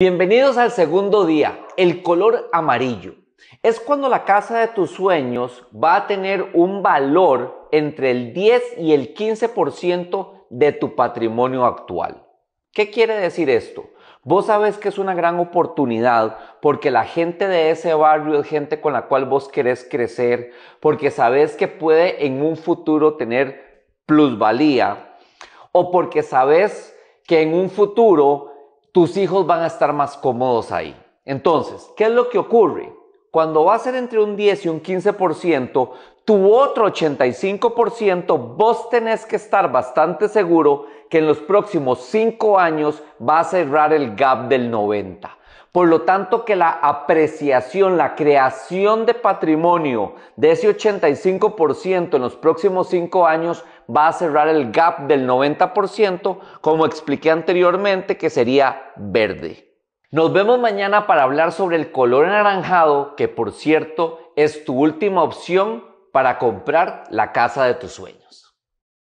Bienvenidos al segundo día, el color amarillo. Es cuando la casa de tus sueños va a tener un valor entre el 10 y el 15% de tu patrimonio actual. ¿Qué quiere decir esto? Vos sabes que es una gran oportunidad porque la gente de ese barrio es gente con la cual vos querés crecer, porque sabes que puede en un futuro tener plusvalía o porque sabes que en un futuro tus hijos van a estar más cómodos ahí. Entonces, ¿qué es lo que ocurre? Cuando va a ser entre un 10 y un 15%, tu otro 85% vos tenés que estar bastante seguro que en los próximos 5 años va a cerrar el gap del 90. Por lo tanto, que la apreciación, la creación de patrimonio de ese 85% en los próximos cinco años va a cerrar el gap del 90%, como expliqué anteriormente, que sería verde. Nos vemos mañana para hablar sobre el color anaranjado, que por cierto es tu última opción para comprar la casa de tus sueños.